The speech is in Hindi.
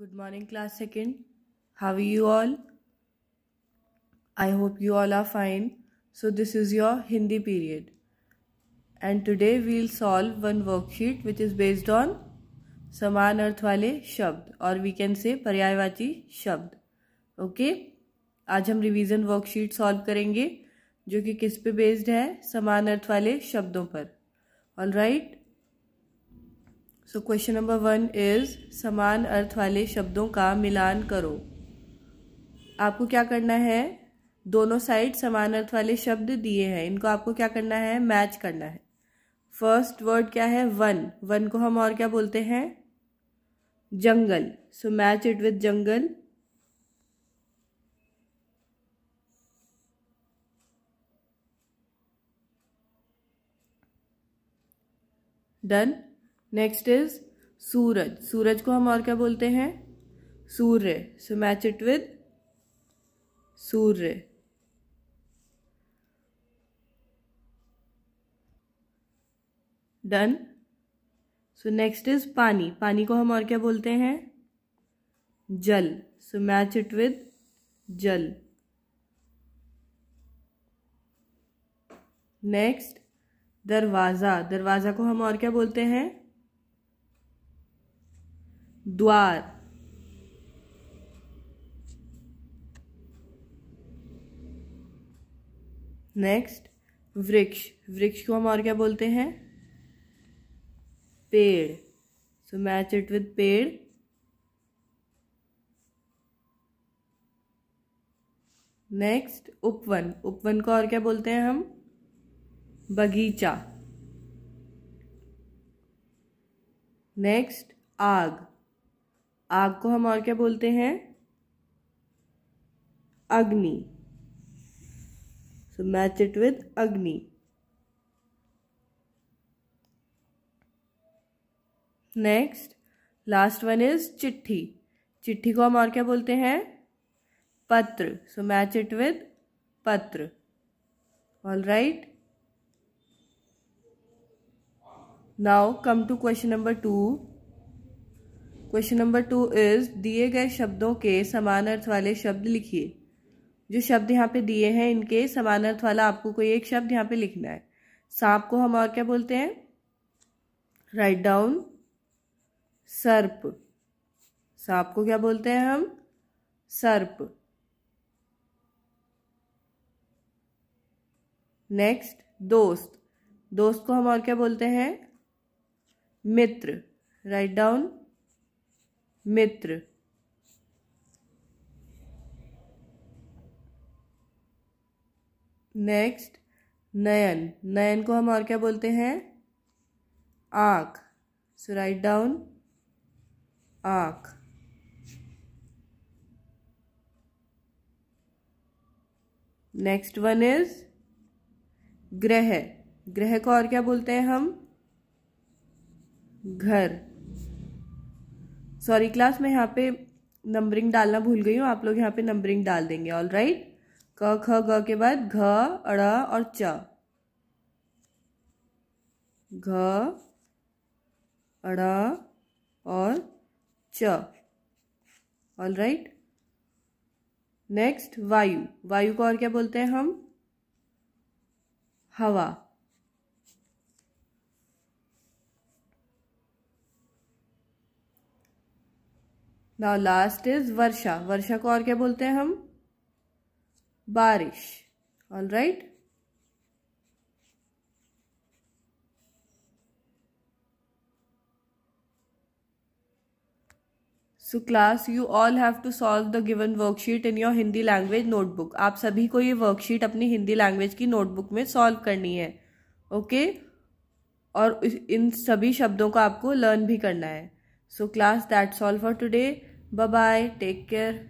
Good morning class second how you all I hope you all are fine so this is your Hindi period and today we'll solve one worksheet which is based on समान अर्थ वाले शब्द और वी कैन से पर्यायवाची शब्द ओके okay? आज हम रिविजन वर्कशीट सॉल्व करेंगे जो कि किस पे बेस्ड है समान अर्थ वाले शब्दों पर all right so question number one is समान अर्थ वाले शब्दों का मिलान करो आपको क्या करना है दोनों साइड समान अर्थ वाले शब्द दिए हैं इनको आपको क्या करना है मैच करना है फर्स्ट वर्ड क्या है वन वन को हम और क्या बोलते हैं जंगल सो मैच इट विद जंगल डन नेक्स्ट इज सूरज सूरज को हम और क्या बोलते हैं सूर्य सो मैच इट विद सूर्य डन सो नेक्स्ट इज पानी पानी को हम और क्या बोलते हैं जल सो मैच इट विद जल नेक्स्ट दरवाज़ा दरवाज़ा को हम और क्या बोलते हैं द्वार नेक्स्ट वृक्ष वृक्ष को हम और क्या बोलते हैं पेड़ सो मैच इट विद पेड़ नेक्स्ट उपवन उपवन को और क्या बोलते हैं हम बगीचा नेक्स्ट आग आग को हम और क्या बोलते हैं अग्नि सो मैच इट विद अग्नि नेक्स्ट लास्ट वन इज चिट्ठी चिट्ठी को हम और क्या बोलते हैं पत्र सो मैच इट विद पत्र all right now come to question number two question number two is दिए गए शब्दों के समान अर्थ वाले शब्द लिखिए जो शब्द यहाँ पे दिए हैं इनके समान अर्थ वाला आपको कोई एक शब्द यहाँ पे लिखना है सांप को हम और क्या बोलते हैं राइट डाउन सर्प सांप को क्या बोलते हैं हम सर्प नेक्स्ट दोस्त दोस्त को हम और क्या बोलते हैं मित्र राइट डाउन मित्र नेक्स्ट नयन नयन को हम और क्या बोलते हैं आंख सो राइट डाउन आंख नेक्स्ट वन इज ग्रह ग्रह को और क्या बोलते हैं हम घर सॉरी क्लास मैं यहाँ पे नंबरिंग डालना भूल गई हूँ आप लोग यहाँ पे नंबरिंग डाल देंगे ऑल राइट क ख ग के बाद घ अड़ और च घ अड़ और च ऑल राइट नेक्स्ट वायु वायु को और क्या बोलते हैं हम हवा नाउ लास्ट इज वर्षा वर्षा को और क्या बोलते हैं हम बारिश all right so class you all have to solve the given worksheet in your Hindi language notebook आप सभी को ये वर्कशीट अपनी हिंदी लैंग्वेज की नोटबुक में सॉल्व करनी है ओके okay? और इन सभी शब्दों को आपको लर्न भी करना है so class that's all for today bye bye take care